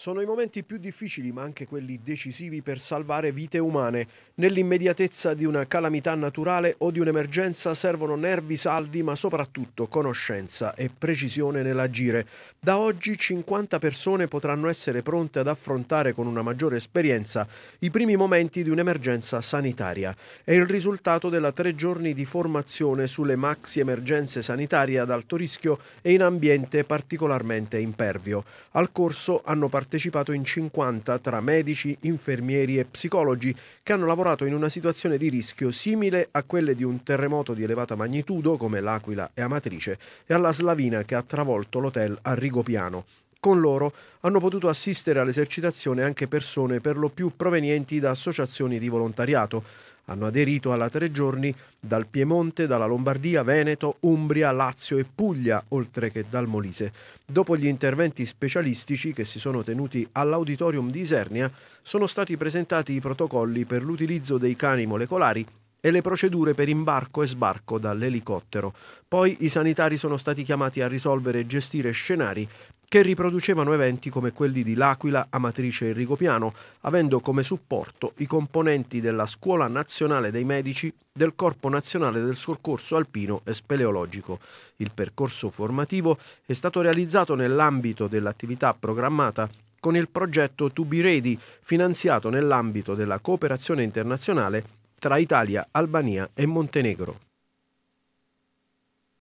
Sono i momenti più difficili, ma anche quelli decisivi per salvare vite umane. Nell'immediatezza di una calamità naturale o di un'emergenza servono nervi saldi, ma soprattutto conoscenza e precisione nell'agire. Da oggi 50 persone potranno essere pronte ad affrontare con una maggiore esperienza i primi momenti di un'emergenza sanitaria. È il risultato della tre giorni di formazione sulle maxi emergenze sanitarie ad alto rischio e in ambiente particolarmente impervio. Al corso hanno partecipato partecipato in 50 tra medici, infermieri e psicologi che hanno lavorato in una situazione di rischio simile a quelle di un terremoto di elevata magnitudo come l'Aquila e Amatrice e alla Slavina che ha travolto l'hotel a Rigopiano. Con loro hanno potuto assistere all'esercitazione anche persone per lo più provenienti da associazioni di volontariato. Hanno aderito alla tre giorni dal Piemonte, dalla Lombardia, Veneto, Umbria, Lazio e Puglia, oltre che dal Molise. Dopo gli interventi specialistici che si sono tenuti all'auditorium di Isernia, sono stati presentati i protocolli per l'utilizzo dei cani molecolari e le procedure per imbarco e sbarco dall'elicottero. Poi i sanitari sono stati chiamati a risolvere e gestire scenari che riproducevano eventi come quelli di L'Aquila, Amatrice e Rigopiano, avendo come supporto i componenti della Scuola Nazionale dei Medici del Corpo Nazionale del Soccorso Alpino e Speleologico. Il percorso formativo è stato realizzato nell'ambito dell'attività programmata con il progetto To Be Ready, finanziato nell'ambito della cooperazione internazionale tra Italia, Albania e Montenegro.